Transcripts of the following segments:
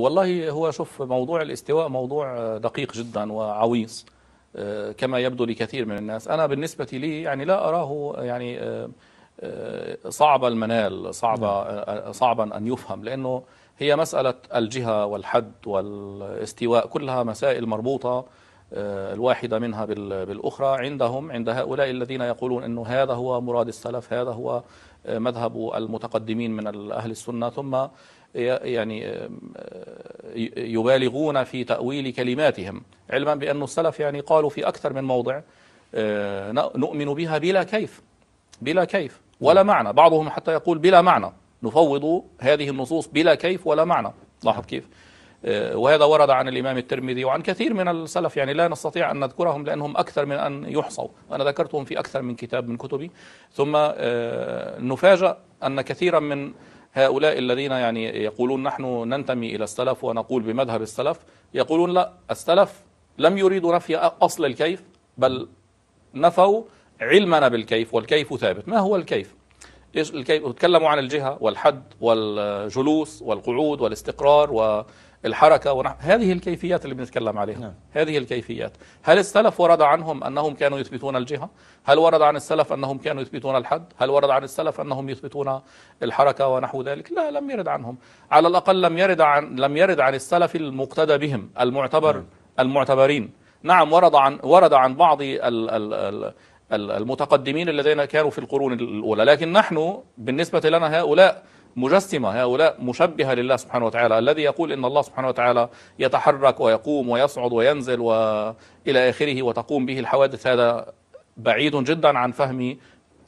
والله هو شوف موضوع الاستواء موضوع دقيق جدا وعويص آه، كما يبدو لكثير من الناس أنا بالنسبة لي يعني لا أراه يعني آه، آه، صعب المنال صعب نعم. صعبا أن يفهم لأنه هي مسألة الجهة والحد والاستواء كلها مسائل مربوطة الواحدة منها بالأخرى عندهم عند هؤلاء الذين يقولون أنه هذا هو مراد السلف هذا هو مذهب المتقدمين من أهل السنة ثم يعني آه، يبالغون في تأويل كلماتهم علما بأن السلف يعني قالوا في أكثر من موضع آه، نؤمن بها بلا كيف بلا كيف ولا معنى بعضهم حتى يقول بلا معنى نفوض هذه النصوص بلا كيف ولا معنى لاحظ كيف آه، وهذا ورد عن الإمام الترمذي وعن كثير من السلف يعني لا نستطيع أن نذكرهم لأنهم أكثر من أن يحصوا وأنا ذكرتهم في أكثر من كتاب من كتبي ثم نفاجأ أن كثيرا من هؤلاء الذين يعني يقولون نحن ننتمي إلى السلف ونقول بمذهب السلف يقولون لا السلف لم يريدوا نفي أصل الكيف بل نفوا علمنا بالكيف والكيف ثابت ما هو الكيف ايش تكلموا عن الجهه والحد والجلوس والقعود والاستقرار والحركه ونح... هذه الكيفيات اللي بنتكلم عليها نعم. هذه الكيفيات هل السلف ورد عنهم انهم كانوا يثبتون الجهه هل ورد عن السلف انهم كانوا يثبتون الحد هل ورد عن السلف انهم يثبتون الحركه ونحو ذلك لا لم يرد عنهم على الاقل لم يرد عن لم يرد عن السلف المقتدى بهم المعتبر نعم. المعتبرين نعم ورد عن ورد عن بعض ال ال ال المتقدمين الذين كانوا في القرون الأولى لكن نحن بالنسبة لنا هؤلاء مجسمة هؤلاء مشبهة لله سبحانه وتعالى الذي يقول إن الله سبحانه وتعالى يتحرك ويقوم ويصعد وينزل وإلى آخره وتقوم به الحوادث هذا بعيد جدا عن فهم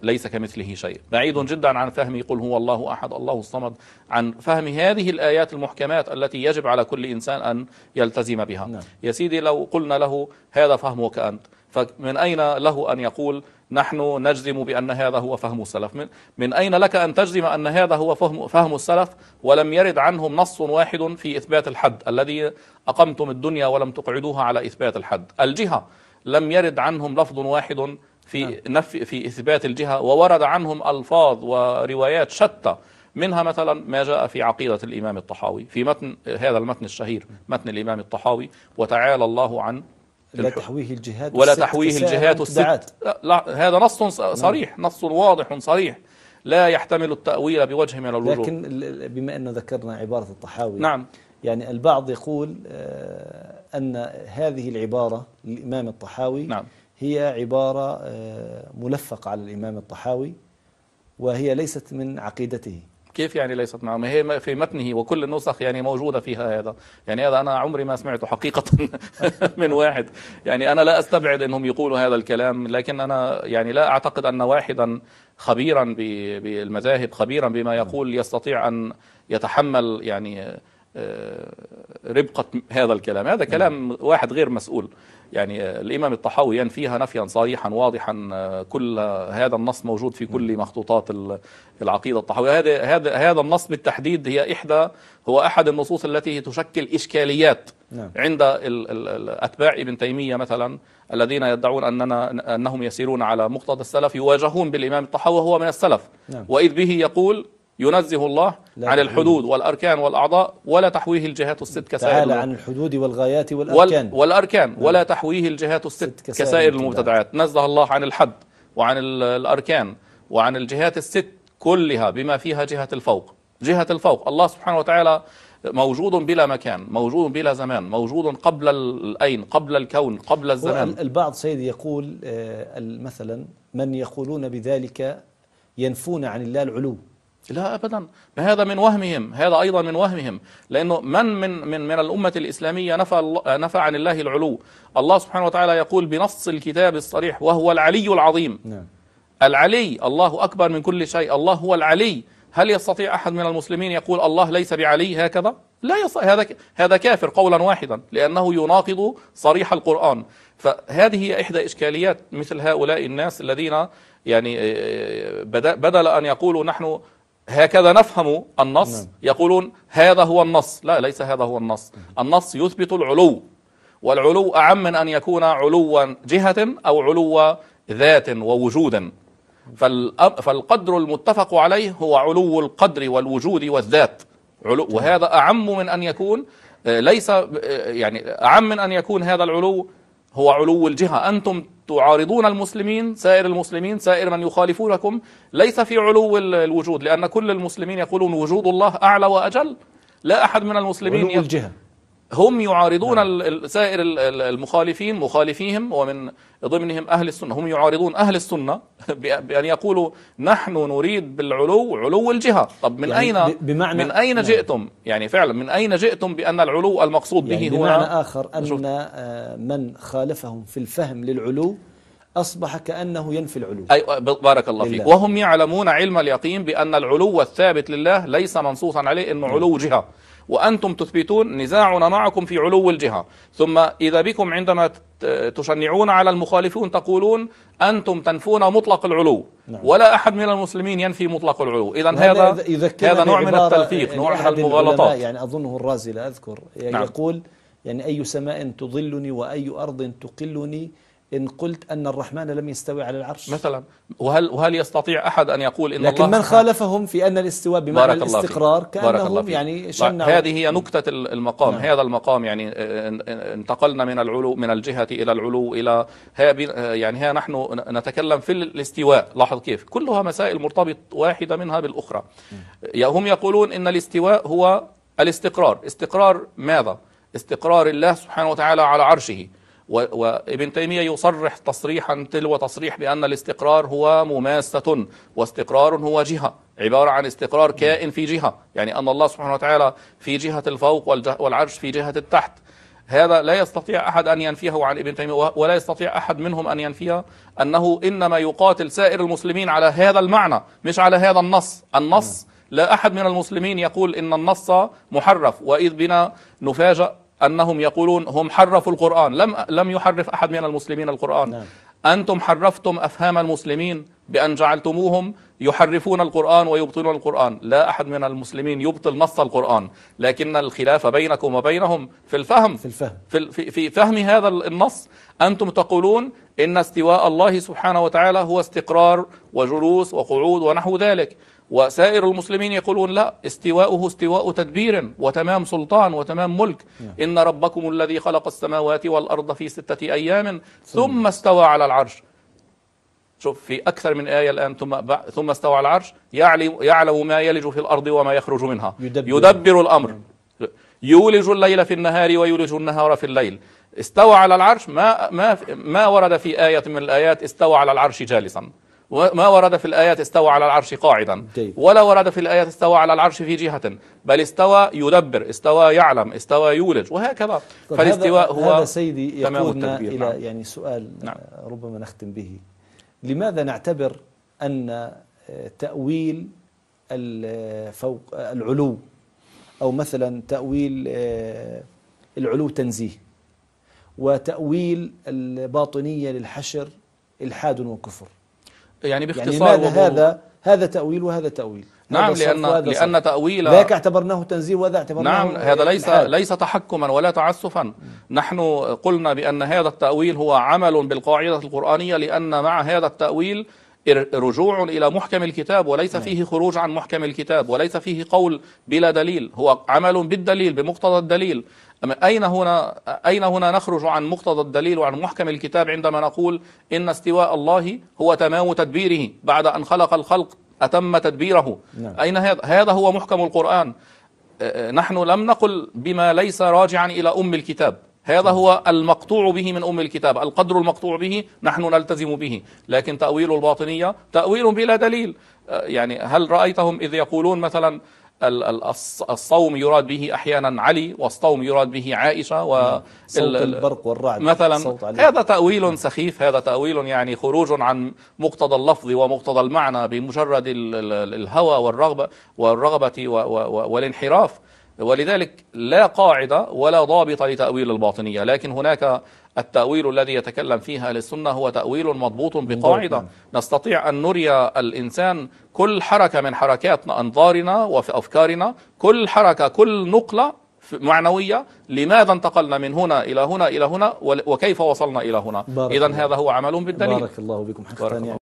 ليس كمثله شيء بعيد جدا عن فهم قل هو الله أحد الله الصمد عن فهم هذه الآيات المحكمات التي يجب على كل إنسان أن يلتزم بها نعم. يا سيدي لو قلنا له هذا فهمك أنت فمن أين له أن يقول نحن نجزم بأن هذا هو فهم السلف من, من أين لك أن تجزم أن هذا هو فهم, فهم السلف ولم يرد عنهم نص واحد في إثبات الحد الذي أقمتم الدنيا ولم تقعدوها على إثبات الحد الجهة لم يرد عنهم لفظ واحد في نعم. نفي في إثبات الجهة وورد عنهم ألفاظ وروايات شتى منها مثلا ما جاء في عقيدة الإمام الطحاوي في متن هذا المتن الشهير متن الإمام الطحاوي وتعالى الله عن لا تحويه الجهات ولا تحويه الجهات والست لا, لا هذا نص نعم. صريح نعم. نص واضح صريح لا يحتمل التأويل بوجه من الوجوه لكن بما أنه ذكرنا عبارة الطحاوي نعم يعني البعض يقول آه، أن هذه العبارة للإمام الطحاوي نعم هي عبارة آه، ملفقة على الإمام الطحاوي وهي ليست من عقيدته كيف يعني ليست معه ما هي في متنه وكل النسخ يعني موجودة فيها هذا يعني هذا أنا عمري ما سمعته حقيقة من واحد يعني أنا لا أستبعد أنهم يقولوا هذا الكلام لكن أنا يعني لا أعتقد أن واحدا خبيرا بالمذاهب خبيرا بما يقول يستطيع أن يتحمل يعني آه، ربقة هذا الكلام هذا كلام واحد غير مسؤول يعني آه، الإمام الطحاوي ينفيها نفيا صريحا واضحا آه، كل هذا النص موجود في كل مخطوطات العقيدة الطحاوية هذا هذا هذا النص بالتحديد هي إحدى هو أحد النصوص التي تشكل إشكاليات نعم. عند أتباع ابن تيمية مثلا الذين يدعون أننا أنهم يسيرون على مقتضى السلف يواجهون بالإمام الطحاوي وهو من السلف نعم. وإذ به يقول ينزه الله عن الحدود والأركان والأعضاء ولا تحويه الجهات الست كسائر تعالى عن الحدود والغايات والأركان والأركان نعم. ولا تحويه الجهات الست كسائر المبتدعات نزه الله عن الحد وعن الأركان وعن الجهات الست كلها بما فيها جهة الفوق جهة الفوق الله سبحانه وتعالى موجود بلا مكان موجود بلا زمان موجود قبل الأين قبل الكون قبل الزمان البعض سيدي يقول آه، مثلا من يقولون بذلك ينفون عن الله العلو لا أبدا هذا من وهمهم هذا أيضا من وهمهم لأنه من من من, من الأمة الإسلامية نفى, نفى عن الله العلو الله سبحانه وتعالى يقول بنص الكتاب الصريح وهو العلي العظيم نعم. العلي الله أكبر من كل شيء الله هو العلي هل يستطيع أحد من المسلمين يقول الله ليس بعلي هكذا لا يص... هذا ك... هذا كافر قولا واحدا لأنه يناقض صريح القرآن فهذه هي إحدى إشكاليات مثل هؤلاء الناس الذين يعني آه، آه، بدل أن يقولوا نحن هكذا نفهم النص نعم. يقولون هذا هو النص لا ليس هذا هو النص النص يثبت العلو والعلو أعم من أن يكون علوا جهة أو علو ذات ووجودا فالقدر المتفق عليه هو علو القدر والوجود والذات علو وهذا أعم من أن يكون آه، ليس آه، يعني أعم من أن يكون هذا العلو هو علو الجهة أنتم تعارضون المسلمين سائر المسلمين سائر من يخالفونكم ليس في علو الوجود لأن كل المسلمين يقولون وجود الله أعلى وأجل لا أحد من المسلمين علو الجهة هم يعارضون نعم. سائر المخالفين مخالفيهم ومن ضمنهم أهل السنة هم يعارضون أهل السنة بأن يقولوا نحن نريد بالعلو علو الجهة طب من يعني أين بمعنى من أين نعم. جئتم يعني فعلا من أين جئتم بأن العلو المقصود يعني به بمعنى آخر أن آه، من خالفهم في الفهم للعلو أصبح كأنه ينفي العلو أي بارك الله فيك وهم يعلمون علم اليقين بأن العلو الثابت لله ليس منصوصا عليه أنه نعم. علو جهة وأنتم تثبتون نزاعنا معكم في علو الجهة ثم إذا بكم عندما تشنعون على المخالفون تقولون أنتم تنفون مطلق العلو نعم. ولا أحد من المسلمين ينفي مطلق العلو إذا هذا هذا نوع من التلفيق يعني نوع من المغالطات يعني أظنه الرازي لا أذكر يعني نعم. يقول يعني أي سماء تظلني وأي أرض تقلني إن قلت أن الرحمن لم يستوي على العرش مثلا وهل وهل يستطيع أحد أن يقول إن لكن الله من خالفهم في أن الاستواء بمعنى الاستقرار كأنهم يعني شنعوا هذه هي نكتة المقام نعم. هذا المقام يعني آه، آه، انتقلنا من العلو من الجهة إلى العلو إلى آه، يعني ها نحن نتكلم في الاستواء لاحظ كيف كلها مسائل مرتبط واحدة منها بالأخرى نعم. هم يقولون إن الاستواء هو الاستقرار استقرار ماذا استقرار الله سبحانه وتعالى على عرشه وابن تيمية يصرح تصريحا تلو تصريح بأن الاستقرار هو مماسة واستقرار هو جهة عبارة عن استقرار كائن في جهة يعني أن الله سبحانه وتعالى في جهة الفوق والعرش في جهة التحت هذا لا يستطيع أحد أن ينفيه عن ابن تيمية ولا يستطيع أحد منهم أن ينفيه أنه إنما يقاتل سائر المسلمين على هذا المعنى مش على هذا النص النص لا أحد من المسلمين يقول إن النص محرف وإذ بنا نفاجأ أنهم يقولون هم حرفوا القرآن لم, لم يحرف أحد من المسلمين القرآن نعم. أنتم حرفتم أفهام المسلمين بأن جعلتموهم يحرفون القرآن ويبطلون القرآن لا أحد من المسلمين يبطل نص القرآن لكن الخلاف بينكم وبينهم في الفهم في, الفهم. في, في فهم هذا النص أنتم تقولون إن استواء الله سبحانه وتعالى هو استقرار وجلوس وقعود ونحو ذلك وسائر المسلمين يقولون لا استواؤه استواء تدبير وتمام سلطان وتمام ملك نعم. إن ربكم الذي خلق السماوات والأرض في ستة أيام ثم استوى على العرش شوف في أكثر من آية الآن ثم ثم استوى على العرش يعلم ما يلج في الأرض وما يخرج منها يدبر, يدبر الأمر يولج الليل في النهار ويولج النهار في الليل استوى على العرش ما ما ما ورد في آية من الآيات استوى على العرش جالسا وما ورد في الآيات استوى على العرش قاعدا طيب. ولا ورد في الآيات استوى على العرش في جهة بل استوى يدبر استوى يعلم استوى يولج وهكذا طيب، فالاستواء هو هذا سيدي يقودنا إلى نعم. يعني سؤال نعم. ربما نختم به لماذا نعتبر أن تأويل الفوق العلو أو مثلا تأويل آه، العلو تنزيه وتأويل الباطنية للحشر إلحاد وكفر يعني باختصار يعني هذا هذا تأويل وهذا تأويل نعم لأن, لأن تأويل ذاك اعتبرناه تنزيه وذا اعتبرناه نعم هذا ليس الحال. ليس تحكما ولا تعسفا نحن قلنا بأن هذا التأويل هو عمل بالقاعدة القرآنية لأن مع هذا التأويل رجوع إلى محكم الكتاب وليس نعم. فيه خروج عن محكم الكتاب وليس فيه قول بلا دليل هو عمل بالدليل بمقتضى الدليل أين هنا, أين هنا نخرج عن مقتضى الدليل وعن محكم الكتاب عندما نقول إن استواء الله هو تمام تدبيره بعد أن خلق الخلق أتم تدبيره نعم. أين هذا؟ هذا هو محكم القرآن أه، أه، نحن لم نقل بما ليس راجعا إلى أم الكتاب هذا هو المقطوع به من أم الكتاب القدر المقطوع به نحن نلتزم به لكن تأويل الباطنية تأويل بلا دليل أه، يعني هل رأيتهم إذ يقولون مثلا الصوم يراد به أحيانا علي والصوم يراد به عائشة و نعم. صوت البرق والرعد مثلا هذا تأويل سخيف هذا تأويل يعني خروج عن مقتضى اللفظ ومقتضى المعنى بمجرد الهوى والرغبة والرغبة والانحراف ولذلك لا قاعدة ولا ضابط لتأويل الباطنية لكن هناك التأويل الذي يتكلم فيها السنة هو تأويل مضبوط بقاعدة نعم. نستطيع أن نري الإنسان كل حركة من حركات أنظارنا وفي أفكارنا كل حركة كل نقلة معنوية لماذا انتقلنا من هنا إلى هنا إلى هنا وكيف وصلنا إلى هنا إذا هذا هو عمل بالدليل بارك الله بكم حقا